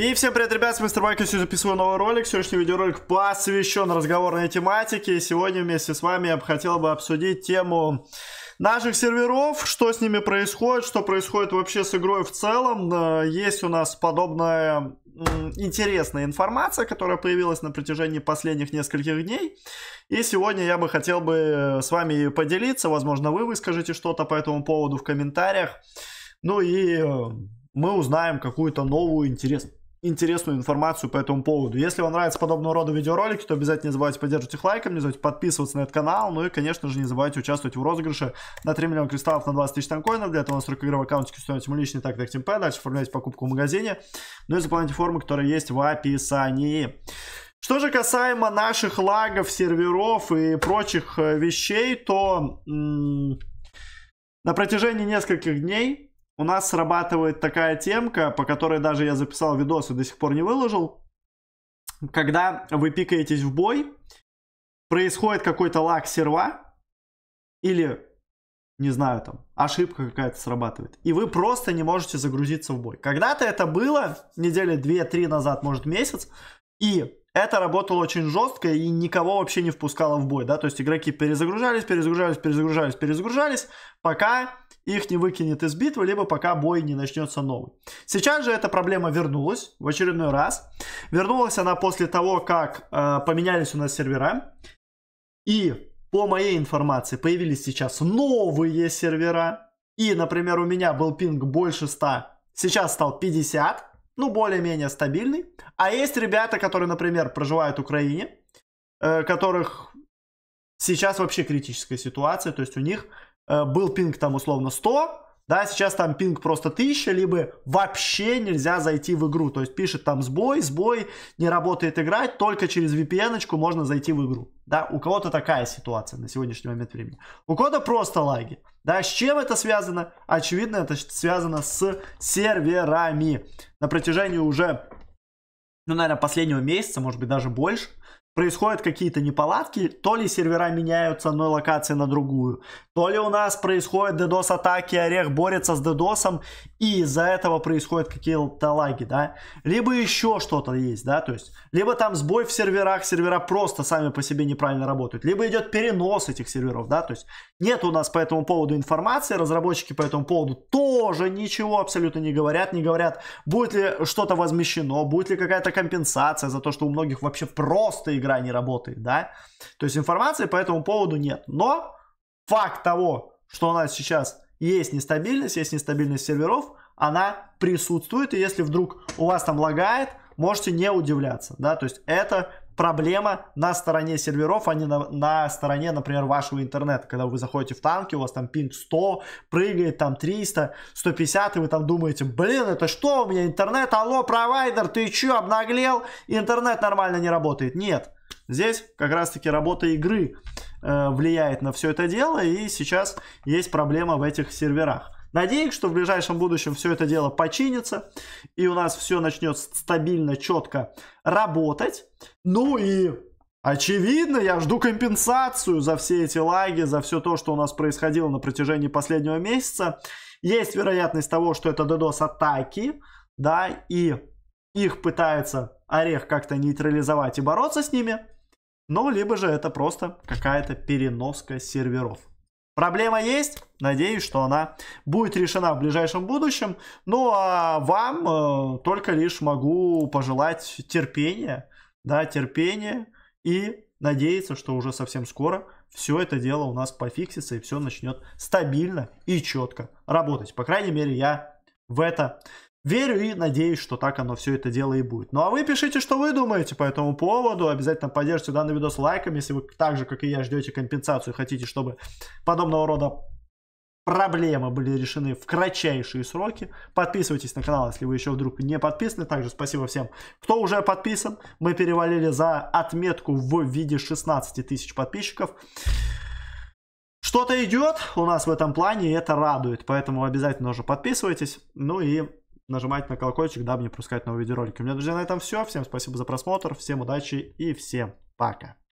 И всем привет, ребят, с Мистер Майк, я сегодня записываю новый ролик. Сегодняшний видеоролик посвящен разговорной тематике. И сегодня вместе с вами я бы хотел бы обсудить тему наших серверов, что с ними происходит, что происходит вообще с игрой в целом. Э, есть у нас подобная интересная информация, которая появилась на протяжении последних нескольких дней. И сегодня я бы хотел бы с вами поделиться. Возможно, вы выскажете что-то по этому поводу в комментариях. Ну и э, мы узнаем какую-то новую интересную интересную информацию по этому поводу. Если вам нравятся подобного рода видеоролики, то обязательно не забывайте поддерживать их лайком, не забывайте подписываться на этот канал, ну и, конечно же, не забывайте участвовать в розыгрыше на 3 миллиона кристаллов на 20 тысяч танкоинов. Для этого у нас только игровой аккаунтик становится мой личный так так темпе, дальше оформляйте покупку в магазине, ну и заполняйте формы, которые есть в описании. Что же касаемо наших лагов, серверов и прочих э, вещей, то на протяжении нескольких дней у нас срабатывает такая темка, по которой даже я записал видос и до сих пор не выложил. Когда вы пикаетесь в бой, происходит какой-то лаг серва или, не знаю, там, ошибка какая-то срабатывает. И вы просто не можете загрузиться в бой. Когда-то это было, недели 2-3 назад, может месяц, и это работало очень жестко и никого вообще не впускало в бой, да, то есть игроки перезагружались, перезагружались, перезагружались, перезагружались, пока их не выкинет из битвы, либо пока бой не начнется новый. Сейчас же эта проблема вернулась в очередной раз. Вернулась она после того, как э, поменялись у нас сервера. И по моей информации появились сейчас новые сервера. И, например, у меня был пинг больше 100, сейчас стал 50, ну, более-менее стабильный. А есть ребята, которые, например, проживают в Украине, э, которых сейчас вообще критическая ситуация, то есть у них Э, был пинг там условно 100, да, сейчас там пинг просто 1000, либо вообще нельзя зайти в игру. То есть пишет там сбой, сбой, не работает играть, только через vpn можно зайти в игру. Да, у кого-то такая ситуация на сегодняшний момент времени. У кого-то просто лаги. Да, с чем это связано? Очевидно, это связано с серверами. На протяжении уже, ну, наверное, последнего месяца, может быть, даже больше, происходят какие-то неполадки, то ли сервера меняют с одной локации на другую, то ли у нас происходят DDoS атаки, Орех борется с DDoS, и из-за этого происходят какие-то лаги, да, либо еще что-то есть, да, то есть, либо там сбой в серверах, сервера просто сами по себе неправильно работают, либо идет перенос этих серверов, да, то есть, нет у нас по этому поводу информации, разработчики по этому поводу тоже ничего абсолютно не говорят, не говорят, будет ли что-то возмещено, будет ли какая-то компенсация за то, что у многих вообще просто игра игра не работает, да. То есть информации по этому поводу нет. Но факт того, что у нас сейчас есть нестабильность, есть нестабильность серверов, она присутствует, и если вдруг у вас там лагает, можете не удивляться, да, то есть это проблема на стороне серверов, а не на, на стороне, например, вашего интернета, когда вы заходите в танки, у вас там пинг 100, прыгает там 300, 150, и вы там думаете, блин, это что у меня интернет, алло, провайдер, ты чё, обнаглел, интернет нормально не работает, нет, Здесь как раз-таки работа игры э, влияет на все это дело, и сейчас есть проблема в этих серверах. Надеюсь, что в ближайшем будущем все это дело починится, и у нас все начнет стабильно, четко работать. Ну и Очевидно, я жду компенсацию за все эти лаги, за все то, что у нас происходило на протяжении последнего месяца. Есть вероятность того, что это DDoS-атаки, да, и их пытается Орех как-то нейтрализовать и бороться с ними. Ну, либо же это просто какая-то переноска серверов. Проблема есть, надеюсь, что она будет решена в ближайшем будущем. Ну а вам э, только лишь могу пожелать терпения, да, терпения и надеяться, что уже совсем скоро все это дело у нас пофиксится и все начнет стабильно и четко работать. По крайней мере, я в это Верю и надеюсь, что так оно все это дело и будет. Ну а вы пишите, что вы думаете по этому поводу. Обязательно поддержите данный видос лайком, если вы так же, как и я, ждете компенсацию хотите, чтобы подобного рода проблемы были решены в кратчайшие сроки. Подписывайтесь на канал, если вы еще вдруг не подписаны. Также спасибо всем, кто уже подписан. Мы перевалили за отметку в виде 16 тысяч подписчиков. Что-то идет у нас в этом плане, и это радует. Поэтому обязательно уже подписывайтесь. Ну и нажимать на колокольчик, дабы не пропускать новые видеоролики. У меня, друзья, на этом все. Всем спасибо за просмотр, всем удачи и всем пока.